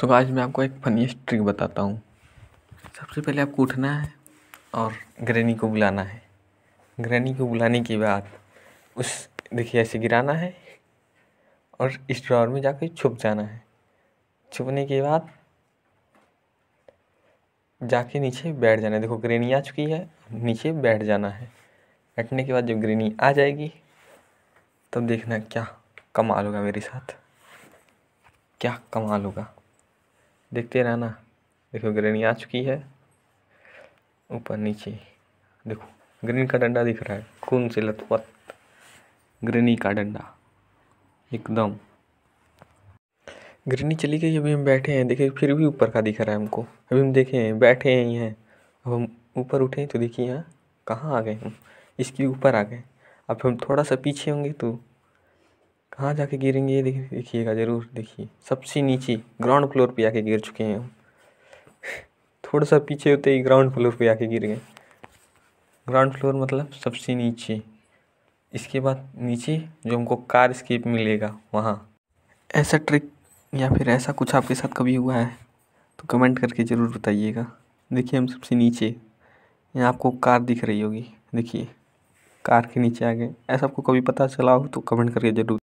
सो आज मैं आपको एक फनीस्ट ट्रिक बताता हूँ सबसे पहले आपको उठना है और ग्रैनी को बुलाना है ग्रैनी को बुलाने के बाद उस देखिए ऐसे गिराना है और इस ड्रॉर में जाकर छुप जाना है छुपने के बाद जाके नीचे बैठ जाना है देखो ग्रेनी आ चुकी है नीचे बैठ जाना है बैठने के बाद जब ग्रेनी आ जाएगी तब तो देखना क्या कमाल होगा मेरे साथ क्या कमाल होगा देखते रहना देखो ग्रेनी आ चुकी है ऊपर नीचे देखो ग्रीन का डंडा दिख रहा है खून से लथपथ ग्रेनी का डंडा एकदम ग्रेनी चली गई अभी हम बैठे हैं देखिए फिर भी ऊपर का दिख रहा है हमको अभी हम देखे हैं बैठे हैं यहाँ अब हम ऊपर उठे तो देखिए यहाँ कहाँ आ गए हम इसके ऊपर आ गए अब हम थोड़ा सा पीछे होंगे तो कहाँ जाके गिरेंगे ये देखिएगा ज़रूर देखिए सबसे नीचे ग्राउंड फ्लोर पे आके गिर चुके हैं हम थोड़ा सा पीछे होते ही ग्राउंड फ्लोर पे आके गिर गए ग्राउंड फ्लोर मतलब सबसे नीचे इसके बाद नीचे जो हमको कार स्केप मिलेगा वहाँ ऐसा ट्रिक या फिर ऐसा कुछ आपके साथ कभी हुआ है तो कमेंट करके ज़रूर बताइएगा देखिए हम सबसे नीचे यहाँ आपको कार दिख रही होगी देखिए कार के नीचे आ गए ऐसा आपको कभी पता चला हो तो कमेंट करके ज़रूर